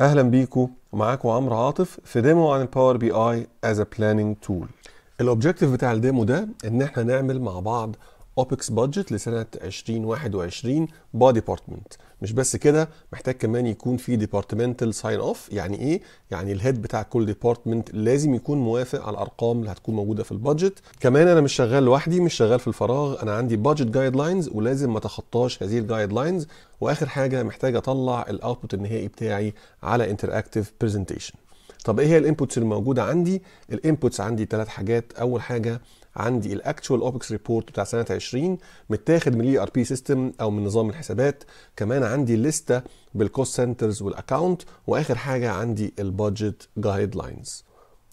اهلا بيكم معاكم عمرو عاطف في ديمو عن الباور بي اي از ا بلاننج تول الاوبجكتيف بتاع الديمو ده ان احنا نعمل مع بعض اوبكس بادجت لسنه 2021 باي ديبارتمنت مش بس كده محتاج كمان يكون في ديبارتمنتال ساين اوف يعني ايه يعني الهيد بتاع كل ديبارتمنت لازم يكون موافق على الارقام اللي هتكون موجوده في البادجت كمان انا مش شغال لوحدي مش شغال في الفراغ انا عندي بادجت جايد لاينز ولازم ما اتخطاش هذه الجايد لاينز واخر حاجه محتاج اطلع الاوتبوت النهائي بتاعي على انتراكتيف برزنتيشن طب ايه هي الانبوتس الموجوده عندي الانبوتس عندي ثلاث حاجات اول حاجه عندي الاكتوال اوبكس ريبورت بتاع سنه 20 متاخد من الاي ار بي سيستم او من نظام الحسابات كمان عندي لسته بالكوست سنترز والاكونت واخر حاجه عندي البادجت جايد لاينز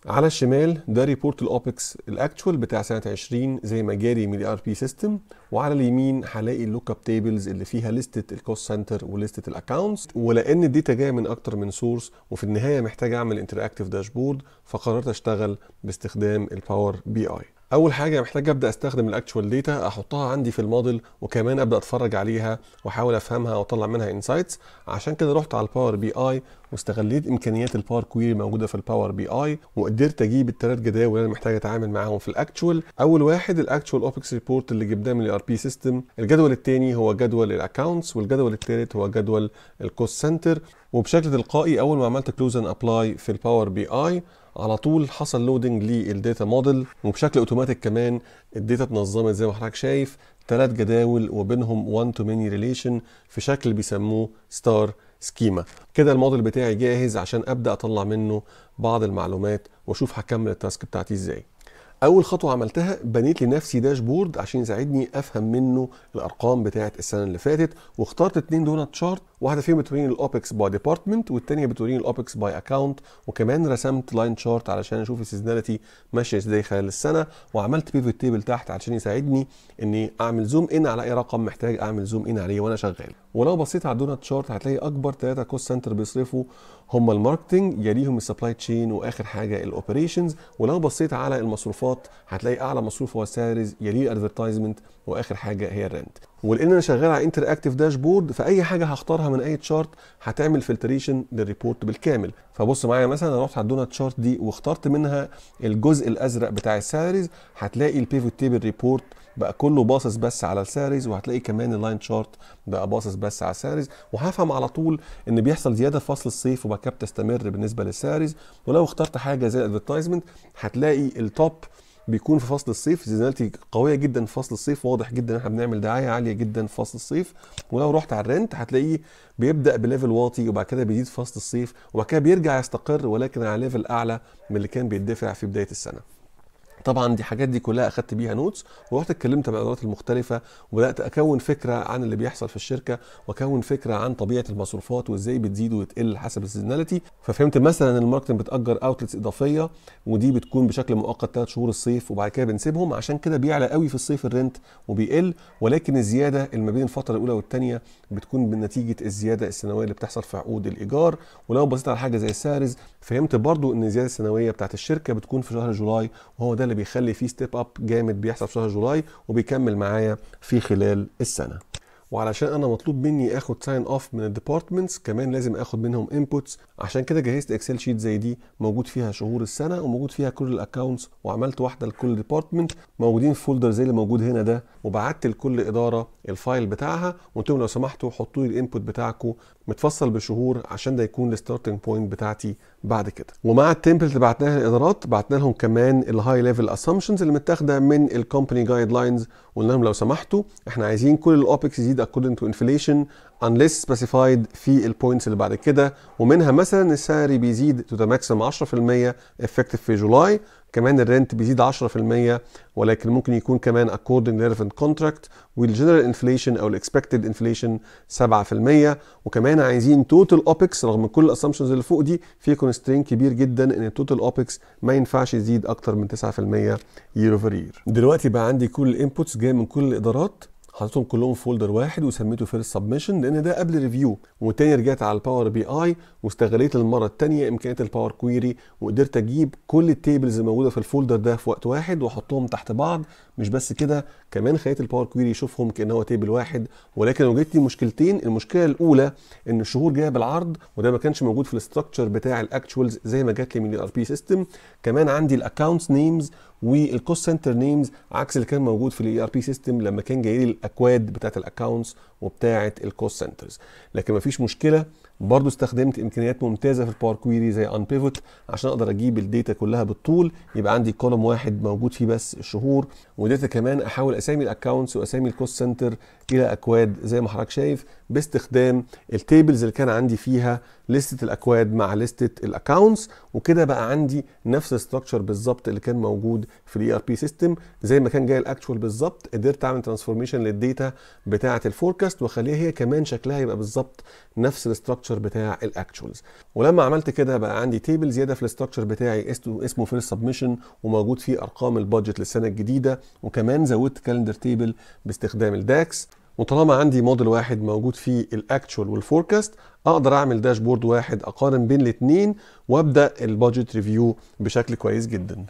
على الشمال ده ريبورت الاوبكس الاكتوال بتاع سنه 20 زي ما جاري من الاي ار بي سيستم وعلى اليمين هلاقي اللوك اب تيبلز اللي فيها لسته الكوست سنتر ولسته الاكونتس ولان الداتا جايه من اكتر من سورس وفي النهايه محتاج اعمل انتراكتيف داشبورد فقررت اشتغل باستخدام الباور بي اي اول حاجه محتاج ابدا استخدم الاكتشوال ديتا احطها عندي في الموديل وكمان ابدا اتفرج عليها واحاول افهمها واطلع منها انسايتس عشان كده رحت على الباور بي اي واستغليت امكانيات الباور كويري الموجوده في الباور بي اي وقدرت اجيب الثلاث جداول اللي محتاج اتعامل معاهم في الاكتشوال اول واحد الاكتشوال اوبكس ريبورت اللي جبناه من الار بي سيستم الجدول الثاني هو جدول الاكونتس والجدول الثالث هو جدول الكوست سنتر وبشكل تلقائي اول ما عملت كلوز اند ابلاي في الباور بي اي على طول حصل لودنج للداتا موديل وبشكل اوتوماتيك كمان الداتا اتنظمت زي ما حضرتك شايف ثلاث جداول وبينهم 1 تو ميني ريليشن في شكل بيسموه ستار سكيما كده الموديل بتاعي جاهز عشان ابدا اطلع منه بعض المعلومات واشوف هكمل التاسك بتاعتي ازاي اول خطوه عملتها بنيت لنفسي داشبورد عشان يساعدني افهم منه الارقام بتاعه السنه اللي فاتت واخترت اتنين دونات شارت واحده فيهم بتوريني الاوبكس باي ديبارتمنت والثانيه بتوريني الاوبكس باي اكاونت وكمان رسمت لاين شارت علشان اشوف السيزوناليتي ماشيه ازاي خلال السنه وعملت بيفوت تيبل تحت علشان يساعدني اني اعمل زوم ان على اي رقم محتاج اعمل زوم ان عليه وانا شغال ولو بصيت على الدونات شارت هتلاقي اكبر ثلاثه كوست سنتر بيصرفوا هم الماركتنج يليهم السبلاي تشين واخر حاجه الاوبريشنز ولو بصيت على المصروفات هتلاقي اعلى مصروف هو السالاريز يليه الادفرتايزمنت واخر حاجه هي الرنت ولان انا شغال على انتر اكتف داشبورد فاي حاجه هختارها من اي تشارت هتعمل فلتريشن للريبورت بالكامل فبص معايا مثلا انا رحت على الدونات تشارت دي واخترت منها الجزء الازرق بتاع السالاريز هتلاقي البيفوت تيبل ريبورت بقى كله باصص بس على السالاريز وهتلاقي كمان اللاين تشارت بقى باصص بس على السالاريز وهفهم على طول ان بيحصل زياده في فصل الصيف وبعد كده بتستمر بالنسبه للسالاريز ولو اخترت حاجه زي الادفرتايزمنت هتلاقي التوب بيكون في فصل الصيف سيزونالتي قويه جدا في فصل الصيف واضح جدا احنا بنعمل دعايه عاليه جدا في فصل الصيف ولو رحت على الرنت هتلاقيه بيبدا بليفل واطي وبعد كده بيزيد في فصل الصيف وبعد كده بيرجع يستقر ولكن على ليفل اعلى من اللي كان بيدفع في بدايه السنه طبعا دي حاجات دي كلها اخدت بيها نوتس ورحت اتكلمت مع الادارات المختلفه وبدات اكون فكره عن اللي بيحصل في الشركه واكون فكره عن طبيعه المصروفات وازاي بتزيد وتقل حسب السيزوناليتي ففهمت مثلا ان الماركتنج بتاجر اوتلتس اضافيه ودي بتكون بشكل مؤقت ثلاث شهور الصيف وبعد كده بنسيبهم عشان كده بيعلى قوي في الصيف الرنت وبيقل ولكن الزياده اللي ما بين الفتره الاولى والثانيه بتكون بنتيجه الزياده السنويه اللي بتحصل في عقود الايجار ولو بصيت على حاجه زي السارز فهمت برضو ان الزياده السنويه بتاعت الشركه بتكون في شهر جولاي وهو ده اللي اللي بيخلي فيه ستيب اب جامد بيحصل في شهر جولاي وبيكمل معايا في خلال السنه وعلشان انا مطلوب مني اخد ساين اوف من الديبارتمنتس كمان لازم اخد منهم انبوتس عشان كده جهزت اكسل شيت زي دي موجود فيها شهور السنه وموجود فيها كل الاكونتس وعملت واحده لكل ديبارتمنت موجودين في فولدر زي اللي موجود هنا ده وبعت لكل اداره الفايل بتاعها وانتم لو سمحتوا حطوا لي الانبوت بتاعكم متفصل بشهور عشان ده يكون الستارتنج بوينت بتاعتي بعد كده ومع التمبلت اللي بعتناها للادارات بعتنا لهم كمان الهاي ليفل اسامبشنز اللي متاخده من الكومباني جايد لاينز وقلنا لهم لو سمحتوا احنا عايزين كل الاوبكس يزيد اكوردنج تو انفليشن unless سبيسيفايد في البوينتس اللي بعد كده ومنها مثلا السالري بيزيد تو ذا ماكسيم 10% افكتيف في جولاي كمان الرنت بيزيد 10% ولكن ممكن يكون كمان according relevant contract والجنرال انفليشن او الاكسبكتد انفليشن 7% وكمان عايزين توتال اوبكس رغم كل الاسامبشنز اللي فوق دي في كونسترين كبير جدا ان التوتال اوبكس ما ينفعش يزيد اكتر من 9% يير اوفر يير دلوقتي بقى عندي كل الانبوتس جايه من كل الادارات حطيتهم كلهم في فولدر واحد وسميته فيرست سبمشن لان ده قبل ريفيو وتاني رجعت على الباور بي اي واستغليت المره الثانيه امكانيات الباور كويري وقدرت اجيب كل التيبلز الموجوده في الفولدر ده في وقت واحد واحطهم تحت بعض مش بس كده كمان خليت الباور كويري يشوفهم كان هو تيبل واحد ولكن واجهتني مشكلتين المشكله الاولى ان الشهور جايه بالعرض وده ما كانش موجود في الاستراكشر بتاع الاكتشوالز زي ما جات لي من الار بي سيستم كمان عندي الاكونتس نيمز والكوست سنتر نيمز عكس اللي كان موجود في الاي ار بي سيستم لما كان جاي لي الاكواد بتاعت الاكونتس وبتاعه الكوست سنترز لكن مفيش مشكله برضو استخدمت امكانيات ممتازه في الباور كويري زي ان بيفوت عشان اقدر اجيب الداتا كلها بالطول يبقى عندي كولوم واحد موجود فيه بس الشهور وداتا كمان احول اسامي الاكونتس واسامي الكوست سنتر الى اكواد زي ما حضرتك شايف باستخدام التيبلز اللي كان عندي فيها لستة الاكواد مع لستة الاكونتس وكده بقى عندي نفس الاستراكشر بالظبط اللي كان موجود في الاي ار بي سيستم زي ما كان جاي الاكتوال بالظبط قدرت اعمل ترانسفورميشن للديتا بتاعه الفوركاست واخليها هي كمان شكلها يبقى بالظبط نفس الاستراكشر بتاع الاكتوالز ولما عملت كده بقى عندي تيبل زياده في الاستراكشر بتاعي اسمه فيرست السبمشن وموجود فيه ارقام البادجت للسنه الجديده وكمان زودت كالندر تيبل باستخدام الداكس وطالما عندي موديل واحد موجود فيه الاكتشوال والفوركاست اقدر اعمل داشبورد واحد اقارن بين الاثنين وابدا البادجت ريفيو بشكل كويس جدا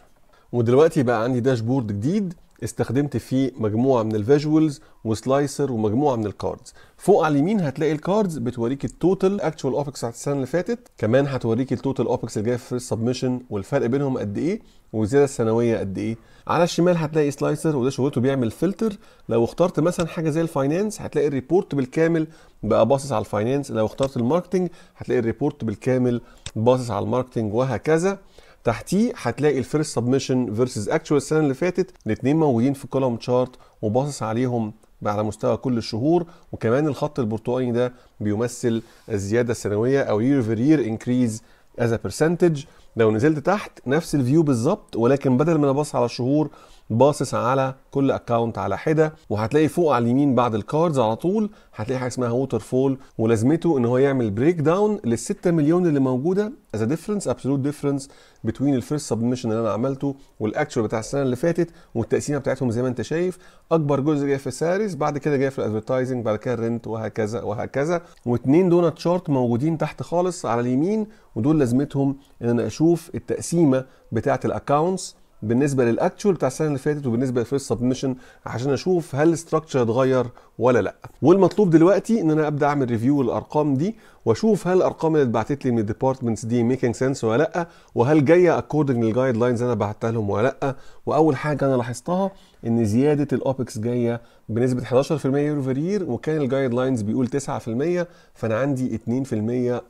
ودلوقتي بقى عندي داشبورد جديد استخدمت فيه مجموعه من الفيجوالز وسلايسر ومجموعه من الكاردز فوق على اليمين هتلاقي الكاردز بتوريك التوتال اكتشوال اوبكس بتاعت السنه اللي فاتت كمان هتوريك التوتال اوبكس اللي جايه في السبمشن والفرق بينهم قد ايه والزياده السنويه قد ايه على الشمال هتلاقي سلايسر وده شغلته بيعمل فلتر لو اخترت مثلا حاجه زي الفاينانس هتلاقي الريبورت بالكامل بقى باصص على الفاينانس لو اخترت الماركتنج هتلاقي الريبورت بالكامل باصص على الماركتنج وهكذا تحتيه هتلاقي الفيرست سبمشن فيرسز اكشوال السنه اللي فاتت الاثنين موجودين في كولوم تشارت وباصص عليهم على مستوى كل الشهور وكمان الخط البرتقالي ده بيمثل الزياده السنويه او يير فير يير انكريز از ا برسنتج لو نزلت تحت نفس الفيو بالظبط ولكن بدل ما انا ابص على الشهور باصص على كل اكونت على حده وهتلاقي فوق على اليمين بعد الكاردز على طول هتلاقي حاجه اسمها ووتر فول ولازمته ان هو يعمل بريك داون لل 6 مليون اللي موجوده از ديفرنس ابسولوت ديفرنس بتوين الفيرست سبمشن اللي انا عملته والاكشوال بتاع السنه اللي فاتت والتقسيمه بتاعتهم زي ما انت شايف اكبر جزء جاي في الساريز بعد كده جاي في الادفرتايزنج بعد كده الرنت وهكذا وهكذا واثنين دونات شارت موجودين تحت خالص على اليمين ودول لازمتهم ان انا اشوف التقسيمه بتاعت الاكونتس بالنسبه للاكتشوال بتاع السنه اللي فاتت وبالنسبه للفيرست سبمشن عشان اشوف هل الاستراكشر اتغير ولا لا والمطلوب دلوقتي ان انا ابدا اعمل ريفيو للارقام دي واشوف هل الارقام اللي اتبعتت لي من الديبارتمنتس دي ميكينج سنس ولا لا وهل جايه اكوردنج للجايد لاينز انا بعتها لهم ولا لا واول حاجه انا لاحظتها ان زياده الاوبكس جايه بنسبه 11% يوفرير وكان الجايد لاينز بيقول 9% فانا عندي 2%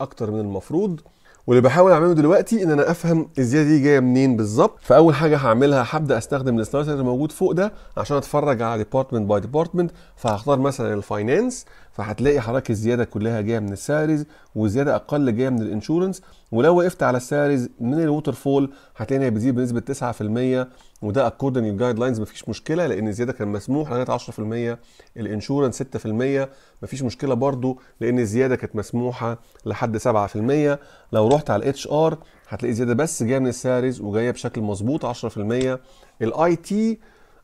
اكتر من المفروض واللي بحاول اعمله دلوقتي ان انا افهم الزياده دي جايه منين بالظبط فاول حاجه هعملها هبدا استخدم السلايسر اللي موجود فوق ده عشان اتفرج على ديبارتمنت باي ديبارتمنت فهختار مثلا الفاينانس فهتلاقي حضرتك الزياده كلها جايه من السالاريز وزياده اقل جايه من الانشورنس ولو وقفت على السالاريز من الووتر فول هتلاقي انها بتزيد بنسبه 9% وده اكوردنج الجايد لاينز مفيش مشكله لان الزياده كان مسموح لغايه 10% الانشورنس 6% مفيش مشكله برده لان الزياده كانت مسموحه لحد 7% لو رحت على الاتش ار هتلاقي زياده بس جايه من السالاريز وجايه بشكل مظبوط 10% الاي تي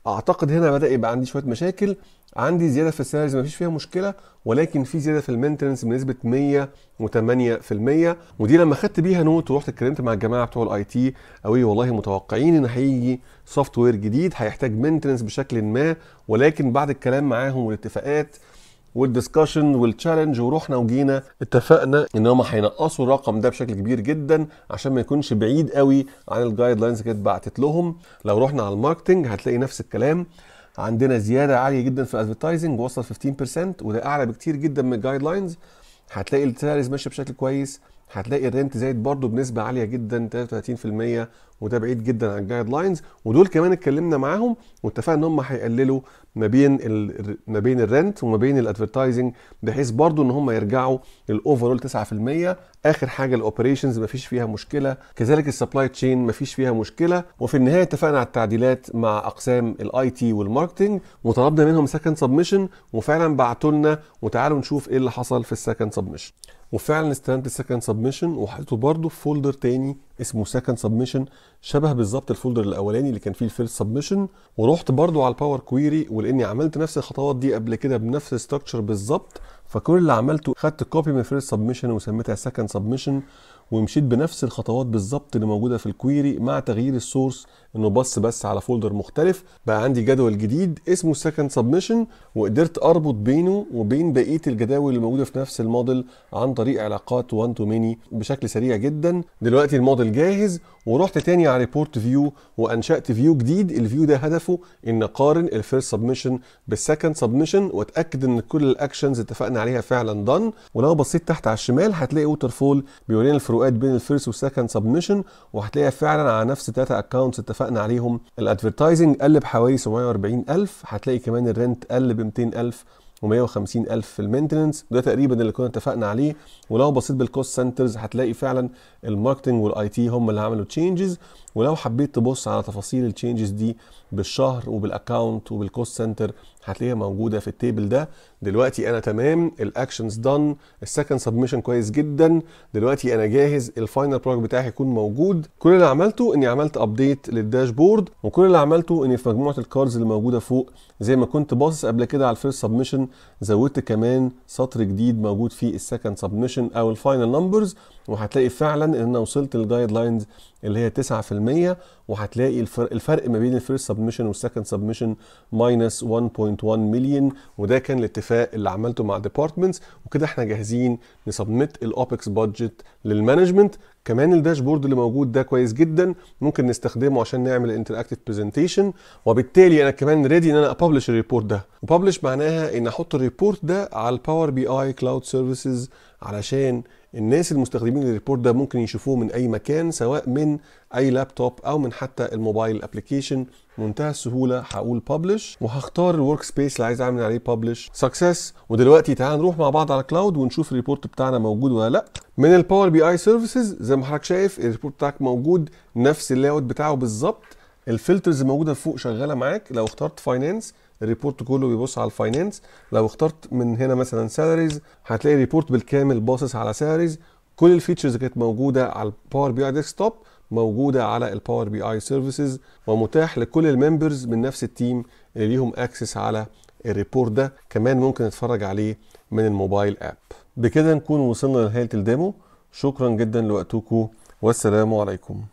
اعتقد هنا بدا يبقى عندي شويه مشاكل عندي زياده في السالاريز مفيش فيها مشكله ولكن في زياده في المينتنس بنسبه 108% ودي لما خدت بيها نوت ورحت اتكلمت مع الجماعه بتوع الاي تي قوي والله متوقعين ان هيجي سوفت وير جديد هيحتاج مينتنس بشكل ما ولكن بعد الكلام معاهم والاتفاقات والدسكشن والتشالنج ورحنا وجينا اتفقنا ان هم هينقصوا الرقم ده بشكل كبير جدا عشان ما يكونش بعيد قوي عن الجايد لاينز كانت بعتت لهم لو رحنا على الماركتنج هتلاقي نفس الكلام عندنا زياده عاليه جدا في الادفرتايزنج وصل 15% وده اعلى بكتير جدا من الجايد لاينز هتلاقي السالاريز ماشيه بشكل كويس هتلاقي الرنت زايد برضو بنسبه عاليه جدا 33% وده بعيد جدا عن الجايد لاينز ودول كمان اتكلمنا معاهم واتفقنا ان هم هيقللوا ما بين ال... ما بين الرنت وما بين الادفرتايزنج بحيث برضو ان هم يرجعوا الاوفرول 9% اخر حاجه الاوبريشنز ما فيش فيها مشكله كذلك السبلاي تشين ما فيش فيها مشكله وفي النهايه اتفقنا على التعديلات مع اقسام الاي تي والماركتنج وطلبنا منهم سكند سبمشن وفعلا بعتوا لنا وتعالوا نشوف ايه اللي حصل في السكند سبمشن وفعلا استلمت السكند سبمشن وحطيته برضه في فولدر تاني اسمه سكند سبمشن شبه بالظبط الفولدر الاولاني اللي كان فيه الفيرست سبمشن ورحت برضو على الباور كويري ولاني عملت نفس الخطوات دي قبل كده بنفس الاستراكشر بالظبط فكل اللي عملته خدت كوبي من الفيرست سبمشن وسميتها سكند سبمشن ومشيت بنفس الخطوات بالظبط اللي موجوده في الكويري مع تغيير السورس انه بص بس على فولدر مختلف بقى عندي جدول جديد اسمه سكند سبمشن وقدرت اربط بينه وبين بقيه الجداول اللي موجوده في نفس الموديل عن طريق علاقات 1 تو ميني بشكل سريع جدا دلوقتي الموديل جاهز ورحت تاني على ريبورت فيو وانشات فيو جديد الفيو ده هدفه ان اقارن الفيرست سبمشن بالسكند سبمشن واتاكد ان كل الاكشنز اتفقنا عليها فعلا دن ولو بصيت تحت على الشمال هتلاقي ووتر فول بيورينا الفروقات فروقات بين الفيرست والسكند سبمشن وهتلاقيها فعلا على نفس الثلاثه اكونتس اتفقنا عليهم الادفرتايزنج قل بحوالي 740000 هتلاقي كمان الرنت قل ب 200000 و150 ألف في المينتننس وده تقريبا اللي كنا اتفقنا عليه ولو بصيت بالكوست سنترز هتلاقي فعلا الماركتنج والاي تي هم اللي عملوا تشينجز ولو حبيت تبص على تفاصيل التشينجز دي بالشهر وبالاكونت وبالكوست سنتر هتلاقيها موجوده في التيبل ده دلوقتي انا تمام الاكشنز دون السكند سبمشن كويس جدا دلوقتي انا جاهز الفاينل برودكت بتاعي هيكون موجود كل اللي عملته اني عملت ابديت للداشبورد وكل اللي عملته اني في مجموعه الكارز اللي موجوده فوق زي ما كنت باصص قبل كده على الفيرست سبمشن زودت كمان سطر جديد موجود فيه السكند سبمشن او الفاينل نمبرز وهتلاقي فعلا ان انا وصلت للجايد لاينز اللي هي 9% وهتلاقي الفرق ما بين الفيرست سبمشن والسكند سبمشن ماينس 1.1 مليون وده كان الاتفاق اللي عملته مع ديبارتمنتس وكده احنا جاهزين نسبمت الاوبكس بادجت للمانجمنت كمان الداشبورد اللي موجود ده كويس جدا ممكن نستخدمه عشان نعمل انتراكتيف برزنتيشن وبالتالي انا كمان ريدي ان انا ابلش الريبورت ده وببلش معناها ان احط الريبورت ده على الباور بي اي كلاود سيرفيسز علشان الناس المستخدمين للريبورت ده ممكن يشوفوه من اي مكان سواء من اي لابتوب او من حتى الموبايل ابلكيشن منتهى السهوله هقول ببلش وهختار الورك سبيس اللي عايز اعمل عليه ببلش سكسس ودلوقتي تعال نروح مع بعض على كلاود ونشوف الريبورت بتاعنا موجود ولا لا من الباور بي اي سيرفيسز زي ما حضرتك شايف الريبورت بتاعك موجود نفس اللاوت بتاعه بالظبط الفلترز موجوده فوق شغاله معاك لو اخترت فاينانس الريبورت كله بيبص على الفاينانس لو اخترت من هنا مثلا سالاريز هتلاقي الريبورت بالكامل باصص على سالاريز كل الفيتشرز كانت موجوده على الباور بي اي ديسكتوب موجوده على الباور بي اي سيرفيسز ومتاح لكل الممبرز من نفس التيم اللي ليهم اكسس على الريبورت ده كمان ممكن تتفرج عليه من الموبايل اب بكده نكون وصلنا لنهايه الديمو شكرا جدا لوقتكم والسلام عليكم